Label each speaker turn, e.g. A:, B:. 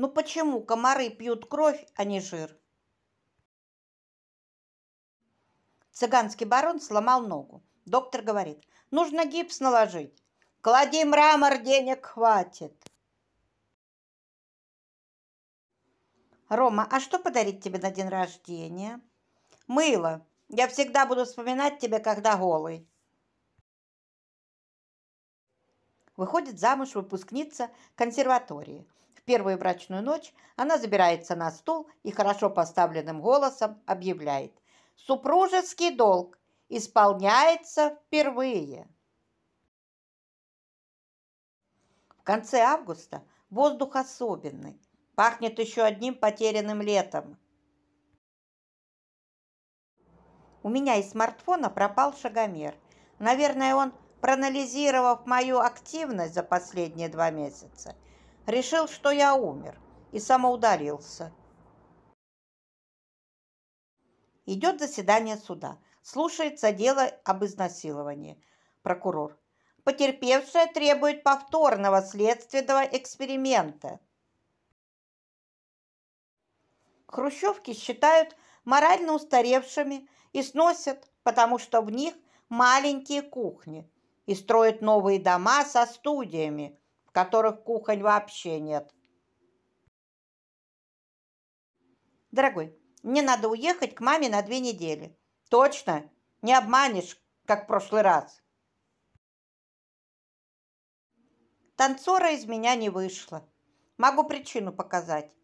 A: ну почему комары пьют кровь, а не жир? Цыганский барон сломал ногу. Доктор говорит, нужно гипс наложить. Клади мрамор, денег хватит. Рома, а что подарить тебе на день рождения? Мыло. Я всегда буду вспоминать тебя, когда голый. Выходит замуж выпускница консерватории первую брачную ночь она забирается на стул и хорошо поставленным голосом объявляет «Супружеский долг исполняется впервые». В конце августа воздух особенный, пахнет еще одним потерянным летом. У меня из смартфона пропал шагомер. Наверное, он, проанализировав мою активность за последние два месяца, решил, что я умер, и самоударился. Идет заседание суда. Слушается дело об изнасиловании. Прокурор. Потерпевшая требует повторного следственного эксперимента. Хрущевки считают морально устаревшими и сносят, потому что в них маленькие кухни и строят новые дома со студиями, которых кухонь вообще нет. Дорогой, мне надо уехать к маме на две недели. Точно? Не обманешь, как в прошлый раз. Танцора из меня не вышло. Могу причину показать.